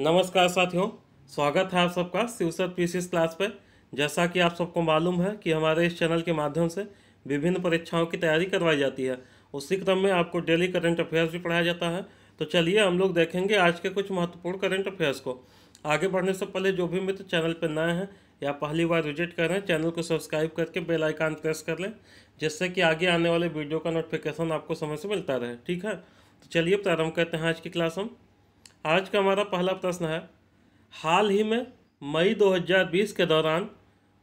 नमस्कार साथियों स्वागत है आप सबका शिवसर पी क्लास पर जैसा कि आप सबको मालूम है कि हमारे इस चैनल के माध्यम से विभिन्न परीक्षाओं की तैयारी करवाई जाती है उसी क्रम में आपको डेली करंट अफेयर्स भी पढ़ाया जाता है तो चलिए हम लोग देखेंगे आज के कुछ महत्वपूर्ण करंट अफेयर्स को आगे बढ़ने से पहले जो भी मित्र चैनल पर नए हैं या पहली बार विजिट कर रहे हैं चैनल को सब्सक्राइब करके बेल आइकन प्रेस कर लें जिससे कि आगे आने वाले वीडियो का नोटिफिकेशन आपको समय से मिलता रहे ठीक है तो चलिए प्रारंभ करते हैं आज की क्लास हम आज का हमारा पहला प्रश्न है हाल ही में मई 2020 के दौरान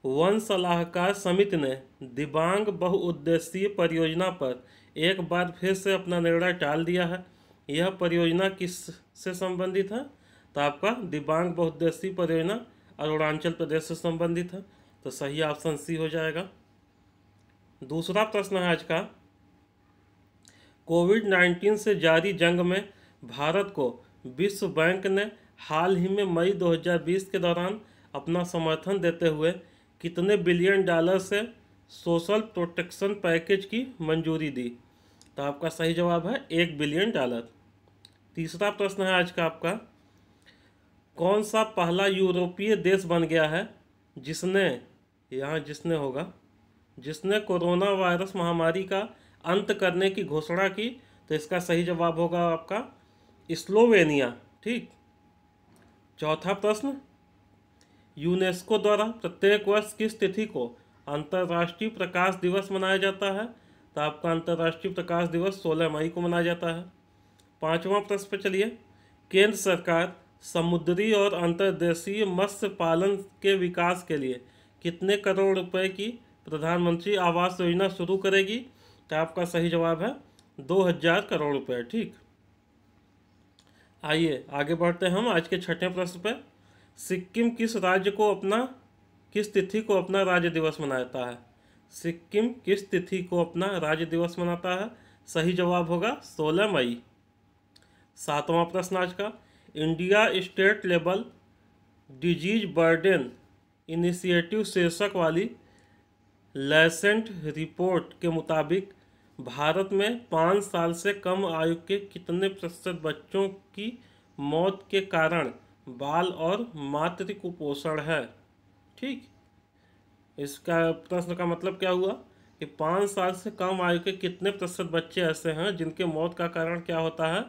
वन सलाहकार समिति ने दिबांग बहुउद्देशीय परियोजना पर एक बार फिर से अपना निर्णय टाल दिया है यह परियोजना किस से संबंधित है तो आपका दिबांग बहुउद्देशीय परियोजना अरुणाचल प्रदेश से संबंधित है तो सही ऑप्शन सी हो जाएगा दूसरा प्रश्न है आज का कोविड नाइन्टीन से जारी जंग में भारत को विश्व बैंक ने हाल ही में मई 2020 के दौरान अपना समर्थन देते हुए कितने बिलियन डॉलर से सोशल प्रोटेक्शन पैकेज की मंजूरी दी तो आपका सही जवाब है एक बिलियन डॉलर तीसरा प्रश्न है आज का आपका कौन सा पहला यूरोपीय देश बन गया है जिसने यहाँ जिसने होगा जिसने कोरोना वायरस महामारी का अंत करने की घोषणा की तो इसका सही जवाब होगा आपका स्लोवेनिया ठीक चौथा प्रश्न यूनेस्को द्वारा प्रत्येक वर्ष किस तिथि को अंतर्राष्ट्रीय प्रकाश दिवस मनाया जाता है तो आपका अंतर्राष्ट्रीय प्रकाश दिवस 16 मई को मनाया जाता है पांचवा प्रश्न पर चलिए केंद्र सरकार समुद्री और अंतर्देशीय मत्स्य पालन के विकास के लिए कितने करोड़ रुपए की प्रधानमंत्री आवास योजना शुरू करेगी तो आपका सही जवाब है दो हजार करोड़ रुपये ठीक आइए आगे बढ़ते हैं हम आज के छठे प्रश्न पर सिक्किम किस राज्य को अपना किस तिथि को अपना राज्य दिवस मनाता है सिक्किम किस तिथि को अपना राज्य दिवस मनाता है सही जवाब होगा 16 मई सातवां प्रश्न आज का India state level disease burden initiative शीर्षक वाली लेसेंट रिपोर्ट के मुताबिक भारत में पाँच साल से कम आयु के कितने प्रतिशत बच्चों की मौत के कारण बाल और मातृ कुपोषण है ठीक इसका प्रश्न का मतलब क्या हुआ कि पाँच साल से कम आयु के कितने प्रतिशत बच्चे ऐसे हैं जिनके मौत का कारण क्या होता है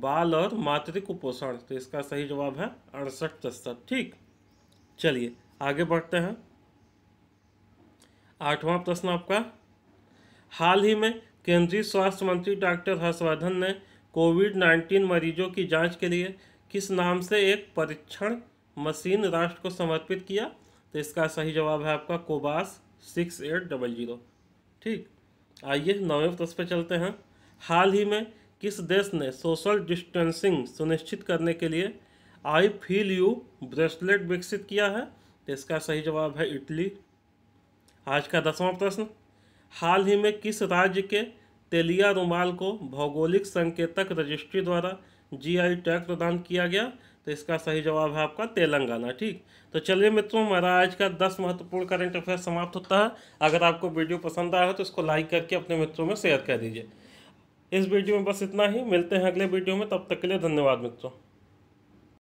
बाल और मातृ कुपोषण तो इसका सही जवाब है अड़सठ प्रतिशत ठीक चलिए आगे बढ़ते हैं आठवां प्रश्न आपका हाल ही में केंद्रीय स्वास्थ्य मंत्री डॉक्टर हर्षवर्धन ने कोविड 19 मरीजों की जांच के लिए किस नाम से एक परीक्षण मशीन राष्ट्र को समर्पित किया तो इसका सही जवाब है आपका Cobas six eight double zero ठीक आइए नौवें प्रश्न पर चलते हैं हाल ही में किस देश ने सोशल डिस्टेंसिंग सुनिश्चित करने के लिए आई फील यू ब्रेसलेट विकसित किया है तो इसका सही जवाब है इटली आज का दसवां प्रश्न हाल ही में किस राज्य के तेलिया रुमाल को भौगोलिक संकेतक रजिस्ट्री द्वारा जीआई टैग प्रदान किया गया तो इसका सही जवाब है आपका तेलंगाना ठीक तो चलिए मित्रों हमारा आज का दस महत्वपूर्ण करंट अफेयर समाप्त होता है अगर आपको वीडियो पसंद आया हो तो इसको लाइक करके अपने मित्रों में शेयर कर दीजिए इस वीडियो में बस इतना ही मिलते हैं अगले वीडियो में तब तक के लिए धन्यवाद मित्रों